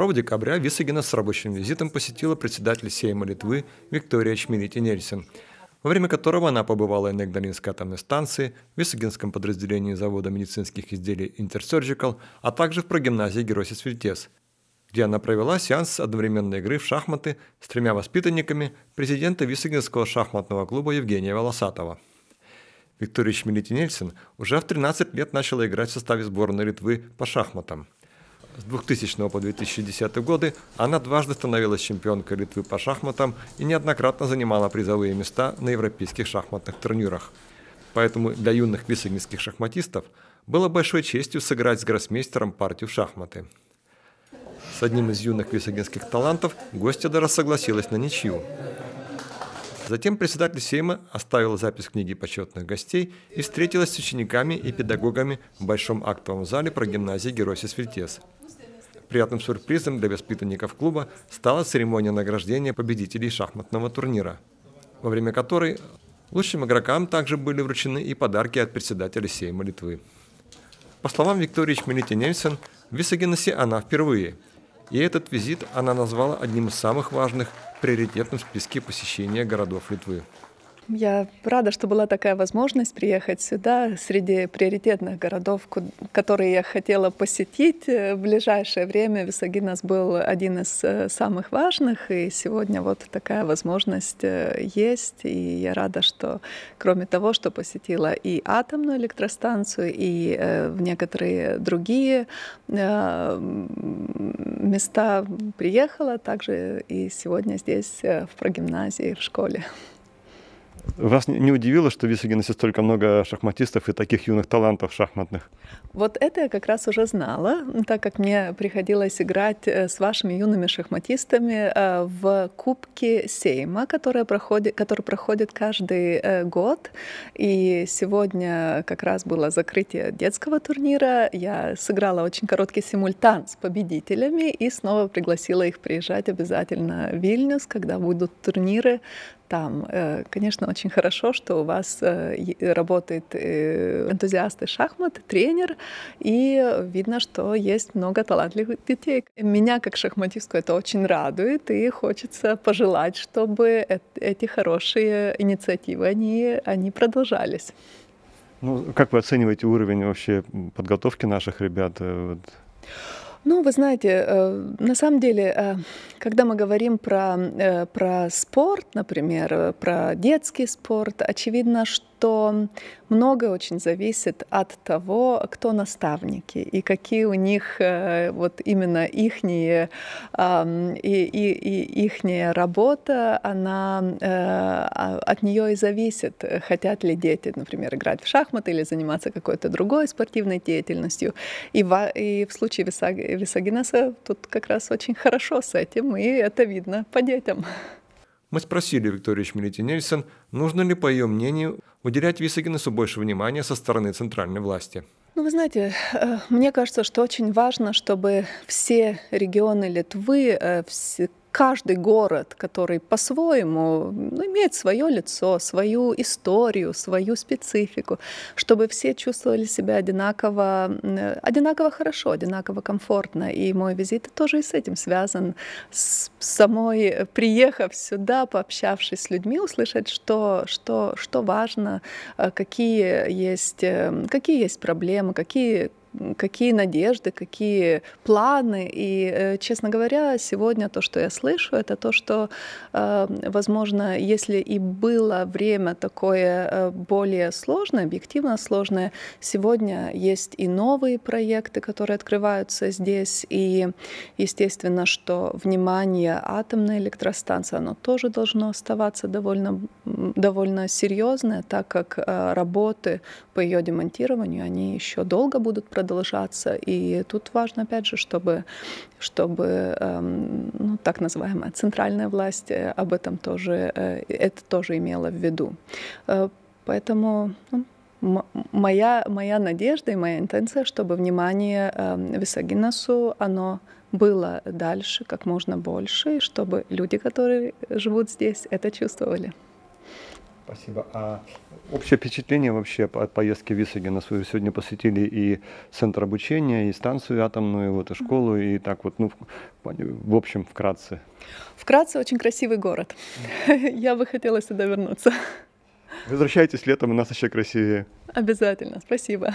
2 декабря Висагина с рабочим визитом посетила председатель Сейма Литвы Виктория Чмилити Нельсен, во время которого она побывала на Игдалинской атомной станции, в Висагинском подразделении завода медицинских изделий Intersurgical, а также в прогимназии Геросис Вильтес, где она провела сеанс одновременной игры в шахматы с тремя воспитанниками президента Висагинского шахматного клуба Евгения Волосатова. Виктория Чмилити-Нельсен уже в 13 лет начала играть в составе сборной Литвы по шахматам – с 2000 по 2010 годы она дважды становилась чемпионкой Литвы по шахматам и неоднократно занимала призовые места на европейских шахматных турнирах. Поэтому для юных висельнинских шахматистов было большой честью сыграть с гроссмейстером партию в шахматы. С одним из юных висагинских талантов гостья даже согласилась на ничью. Затем председатель Сейма оставил запись книги почетных гостей и встретилась с учениками и педагогами в Большом актовом зале про гимназии Герой Сесвильтес – Приятным сюрпризом для воспитанников клуба стала церемония награждения победителей шахматного турнира, во время которой лучшим игрокам также были вручены и подарки от председателя Сейма Литвы. По словам Виктории Чмелити-Немсен, в Висагеносе она впервые, и этот визит она назвала одним из самых важных приоритетных в списке посещения городов Литвы. Я рада, что была такая возможность приехать сюда среди приоритетных городов, которые я хотела посетить э, в ближайшее время. Висагинас был один из э, самых важных, и сегодня вот такая возможность э, есть. И я рада, что кроме того, что посетила и атомную электростанцию, и в некоторые другие места приехала, также и сегодня здесь в прогимназии, в школе. Вас не удивило, что в Висагенасе столько много шахматистов и таких юных талантов шахматных? Вот это я как раз уже знала, так как мне приходилось играть э, с вашими юными шахматистами э, в Кубке Сейма, который проходит, который проходит каждый э, год. И сегодня как раз было закрытие детского турнира. Я сыграла очень короткий симультан с победителями и снова пригласила их приезжать обязательно в Вильнюс, когда будут турниры там. Э, конечно, очень хорошо, что у вас э, работает э, энтузиасты шахмат, тренер, и видно, что есть много талантливых детей. Меня, как шахматистку, это очень радует, и хочется пожелать, чтобы эти хорошие инициативы, они, они продолжались. Ну, как вы оцениваете уровень вообще подготовки наших ребят? Вот? Ну, вы знаете, э, на самом деле, э, когда мы говорим про, э, про спорт, например, про детский спорт, очевидно, что что многое очень зависит от того, кто наставники и какие у них э, вот именно ихние и, и, и ихняя работа, она э, а, от нее и зависит, хотят ли дети, например, играть в шахматы или заниматься какой-то другой спортивной деятельностью. И в, и в случае Висаг, Висагинаса тут как раз очень хорошо с этим, и это видно по детям. Мы спросили Викторию Нельсон, нужно ли, по ее мнению, уделять Висагинесу больше внимания со стороны центральной власти. Ну, вы знаете, э, мне кажется, что очень важно, чтобы все регионы Литвы, э, все каждый город, который по-своему ну, имеет свое лицо, свою историю, свою специфику, чтобы все чувствовали себя одинаково, одинаково хорошо, одинаково комфортно. И мой визит тоже и с этим связан. С самой э, приехав сюда, пообщавшись с людьми, услышать, что, что, что важно, э, какие есть, эм, какие есть проблемы, какие какие надежды, какие планы. И, э, честно говоря, сегодня то, что я слышу, это то, что, э, возможно, если и было время такое э, более сложное, объективно сложное, сегодня есть и новые проекты, которые открываются здесь, и, естественно, что внимание атомной электростанции, оно тоже должно оставаться довольно, довольно серьезное, так как работы по ее демонтированию, они еще долго будут продолжаться продолжаться. И тут важно, опять же, чтобы, чтобы эм, ну, так называемая центральная власть э, об этом тоже, э, это тоже имела в виду. Э, поэтому ну, моя, моя надежда и моя интенция, чтобы внимание эм, Висагинасу, оно было дальше, как можно больше, чтобы люди, которые живут здесь, это чувствовали. Спасибо. А общее впечатление вообще от поездки в Висагена? Вы сегодня посетили и центр обучения, и станцию атомную, и вот, и школу, и так вот, ну, в общем, вкратце. Вкратце очень красивый город. Я бы хотела сюда вернуться. Возвращайтесь летом, у нас еще красивее. Обязательно, спасибо.